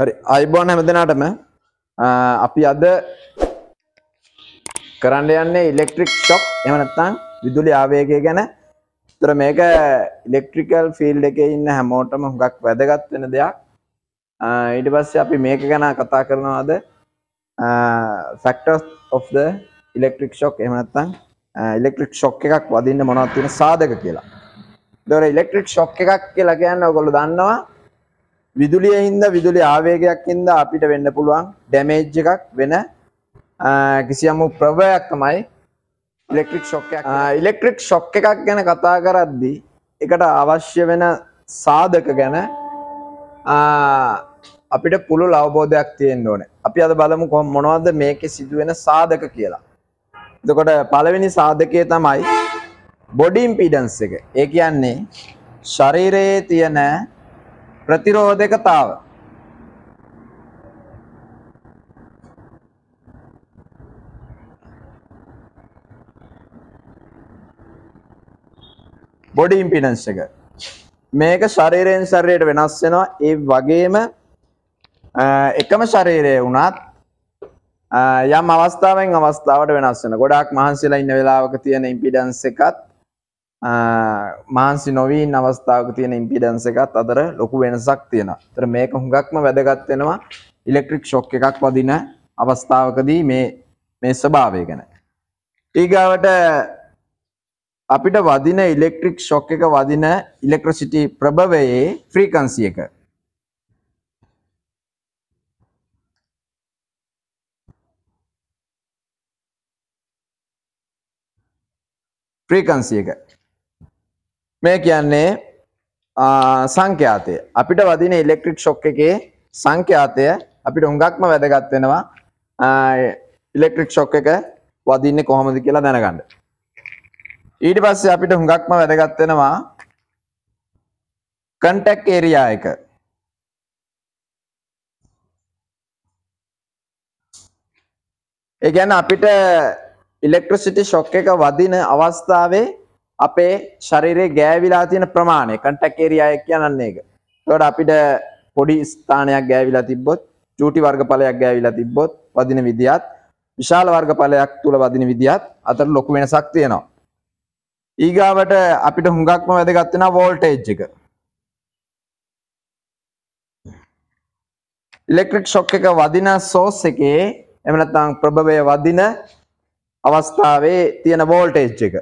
හරි අයිබෝන් හැම දෙනාටම අපි අද කරන්න යන්නේ ඉලෙක්ට්‍රික් ෂොක් එහෙම නැත්නම් විදුලි ආවේගය ගැන. ඒතර මේක ඉලෙක්ට්‍රිකල් ෆීල්ඩ් එකේ ඉන්න හැමෝටම හුඟක් වැදගත් වෙන දෙයක්. ඊට පස්සේ අපි මේක ගැන කතා කරනවා අද factors of the electric shock එහෙම නැත්නම් ඉලෙක්ට්‍රික් ෂොක් එකක් වදින්න මොනවද තියෙන සාධක කියලා. ඒතර ඉලෙක්ට්‍රික් ෂොක් එකක් කියලා කියන්නේ ඔයගොල්ලෝ දන්නවා විදුලිය හින්දා විදුලි ආවේගයක් හින්දා අපිට වෙන්න පුළුවන් ඩැමේජ් එකක් වෙන කිසියම් ප්‍රභවයක් තමයි ඉලෙක්ට්‍රික් ෂොක් එකක් ඉලෙක්ට්‍රික් ෂොක් එකක් ගැන කතා කරද්දී එකට අවශ්‍ය වෙන සාධක ගැන අපිට පුළුල් අවබෝධයක් තියෙන්න ඕනේ. අපි අද බලමු කොහොම මොනවද මේකේ සිදුවෙන සාධක කියලා. එතකොට පළවෙනි සාධකය තමයි බොඩි ඉම්පීඩන්ස් එක. ඒ කියන්නේ ශරීරයේ තියෙන ප්‍රතිරෝධකතාව බොඩි ඉම්පිඩන්ස් එක මේක ශරීරයෙන් ශරීරයට වෙනස් වෙනවා ඒ වගේම එකම ශරීරය වුණත් යම් අවස්ථාවෙන් අවස්ථාවට වෙනස් වෙන ගොඩක් මහන්සිලා ඉන්න වෙලාවක තියෙන ඉම්පිඩන්ස් එකත් මාන්සි නොවීන් අවස්ථාවක තියෙන ඉම්පිඩන්ස එකත් අතර ලොකු වෙනසක් තියෙන. තර මේක හුඟක්ම වැදගත්වෙනවා ඉලෙක්ට්‍රික් ශොක් එකක් වදින අවස්ථාවකදී මේ මේ ස්වභාවය ගැන. ඊගාවට අපිට වදින ඉලෙක්ට්‍රික් ශොක් එක වදින ඉලෙක්ට්‍රසිටි ප්‍රභවයේ ෆ්‍රීකන්සි එක. ෆ්‍රීකන්සි එක මේ කියන්නේ සංඛ්‍යාතය අපිට වදින ඉලෙක්ට්‍රික් ෂොක් එකේ සංඛ්‍යාතය අපිට හුඟක්ම වැදගත් වෙනවා ඉලෙක්ට්‍රික් ෂොක් එක වදින්නේ කොහොමද කියලා දැනගන්න. ඊට පස්සේ අපිට හුඟක්ම වැදගත් වෙනවා කන්ටැක්ට් ඒරියා එක. ඒ කියන්නේ අපිට ඉලෙක්ට්‍රිසිටි ෂොක් එක වදින අවස්ථාවේ අපේ ශරීරයේ ගෑවිලා තියෙන ප්‍රමාණය කන්ටැක්ට් ඒරියා එක කියන්නේ ඒක. ඒකට අපිට පොඩි ස්ථානයක් ගෑවිලා තිබ්බොත්, චූටි වර්ගඵලයක් ගෑවිලා තිබ්බොත් වදින විදියත්, විශාල වර්ගඵලයක් තුල වදින විදියත් අතර ලොකු වෙනසක් තියෙනවා. ඊගාවට අපිට හුඟක්ම වැදගත් වෙනවා වෝල්ටේජ් එක. ඉලෙක්ට්‍රික් ෂොක් එක වදින සෝස් එකේ එහෙම නැත්නම් ප්‍රභවය වදින අවස්ථාවේ තියෙන වෝල්ටේජ් එක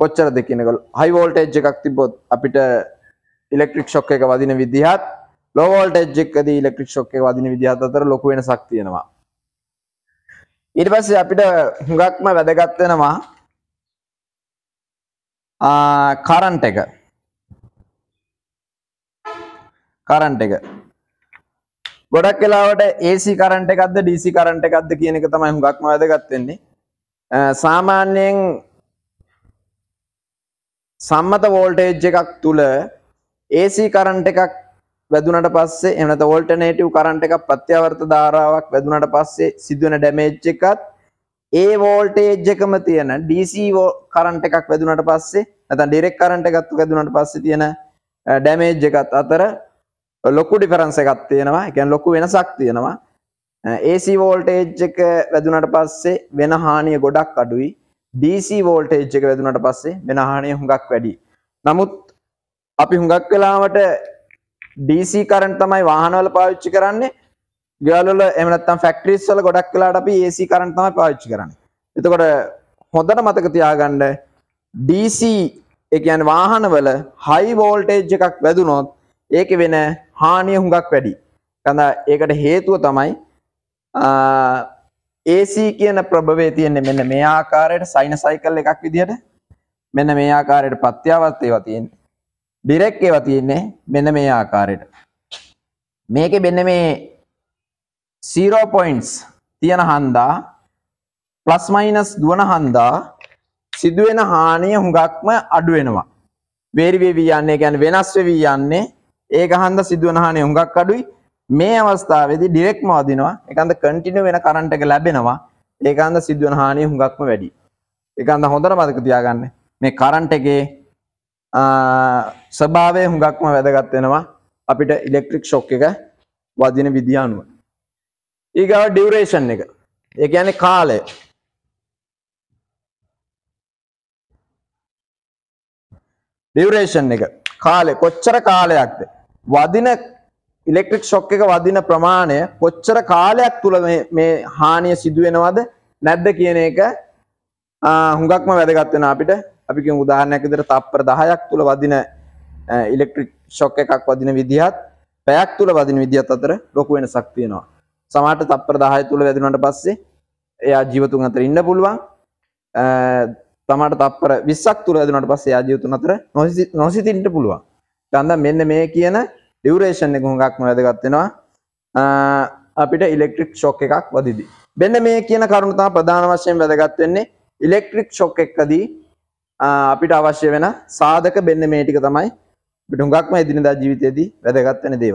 කොච්චරද කියනකොල් හයි වෝල්ටේජ් එකක් තිබොත් අපිට ඉලෙක්ට්‍රික් ෂොක් එක වදින විදිහත් ලෝ වෝල්ටේජ් එකදී ඉලෙක්ට්‍රික් ෂොක් එක වදින විදිහත් අතර ලොකු වෙනසක් තියෙනවා ඊට පස්සේ අපිට හුඟක්ම වැදගත් වෙනවා කරන්ට එක කරන්ට එක ගොඩක් කලාවට AC කරන්ට එකක්ද DC කරන්ට එකක්ද කියන එක තමයි හුඟක්ම වැදගත් වෙන්නේ සාමාන්‍යයෙන් සම්මත වෝල්ටේජ් එකක් තුල AC කරන්ට් එකක් වැදුනට පස්සේ එහෙම නැත්නම් ඕල්ටර්නේටිව් කරන්ට් එකක් ප්‍රත්‍යවර්ත ධාරාවක් වැදුනට පස්සේ සිදුවෙන ඩැමේජ් එකත් ඒ වෝල්ටේජ් එකම තියෙන DC කරන්ට් එකක් වැදුනට පස්සේ නැත්නම් ඩිරෙක්ට් කරන්ට් එකක් වැදුනට පස්සේ තියෙන ඩැමේජ් එකත් අතර ලොකු ඩිෆරන්ස් එකක් තියෙනවා. ඒ කියන්නේ ලොකු වෙනසක් තියෙනවා. AC වෝල්ටේජ් එක වැදුනට පස්සේ වෙන හානිය ගොඩක් අඩුයි. DC වෝල්ටේජ් එක වැදුනට පස්සේ මෙන හානිය හුඟක් වැඩි. නමුත් අපි හුඟක් වෙලාවට DC කරන්ට් තමයි වාහනවල පාවිච්චි කරන්නේ. ගෙවල් වල එහෙම නැත්නම් ෆැක්ටරිස් වල ගොඩක් වෙලාවට අපි AC කරන්ට් තමයි පාවිච්චි කරන්නේ. එතකොට හොඳට මතක තියාගන්න DC ඒ කියන්නේ වාහනවල high voltage එකක් වැදුනොත් ඒක වෙන හානිය හුඟක් වැඩි. කඳ ඒකට හේතුව තමයි AC කියන ප්‍රභවය තියෙන්නේ මෙන්න මේ ආකාරයට සයිනසයිකල් එකක් විදිහට මෙන්න මේ ආකාරයට ප්‍රත්‍යාවත් ඒවා තියෙන්නේ. ඩිරෙක්ට් ඒවා තියෙන්නේ මෙන්න මේ ආකාරයට. මේකේ මෙන්න මේ 0 points තියෙන හන්දා ප්ලස් මයිනස් දුවන හන්දා සිදුවෙන හානිය හුඟක්ම අඩු වෙනවා. වේරි වේවි යන්නේ කියන්නේ වෙනස් වෙවි යන්නේ ඒ ගහන්ද සිදුවන හානිය හුඟක් අඩුයි. මේ අවස්ථාවේදී ඩිරෙක්ට්ම වදිනවා. ඒකන්ද කන්ටිනියු වෙන කරන්ට් එක ලැබෙනවා. ඒකන්ද සිදුවන හානිය හුඟක්ම වැඩි. ඒකන්ද හොඳට මතක තියාගන්න. මේ කරන්ට් එකේ ස්වභාවය හුඟක්ම වැදගත් වෙනවා අපිට ඉලෙක්ට්‍රික් ෂොක් එක වදින විදිය අනුව. ඊගාව ඩියුරේෂන් එක. ඒ කියන්නේ කාලය. ඩියුරේෂන් එක කාලේ කොච්චර කාලයක්ද වදින ඉලෙක්ට්‍රික් ෂොක් එක වදින ප්‍රමාණය කොච්චර කාලයක් තුල මේ හානිය සිදු වෙනවද නැද්ද කියන එක හුඟක්ම වැදගත් වෙනවා අපිට. අපි කියමු උදාහරණයක් විදිහට තප්පර 10ක් තුල වදින ඉලෙක්ට්‍රික් ෂොක් එකක් වදින විදිහත් පැයක් තුල වදින විදිහත් අතර ලොකු වෙනසක් තියෙනවා. සමහරට තප්පර 10 තුල වැදුනට පස්සේ එයා ජීවතුන් අතර ඉන්න පුළුවන්. තමාට තප්පර 20ක් තුල වැදුනට පස්සේ එයා ජීවතුන් අතර නොසිතින්න පුළුවන්. දැන් මෙන්න මේ කියන ඩියුරේෂන් එක හුඟක්ම වැදගත් වෙනවා අපිට ඉලෙක්ට්‍රික් ෂොක් එකක් වදිදී. මෙන්න මේ කියන කරුණ තමයි ප්‍රධාන වශයෙන් වැදගත් වෙන්නේ ඉලෙක්ට්‍රික් ෂොක් එකදී අපිට අවශ්‍ය වෙන සාධක මෙන්න මේ ටික තමයි අපිට හුඟක්ම එදිනදා ජීවිතයේදී වැදගත් වෙන දේවල්.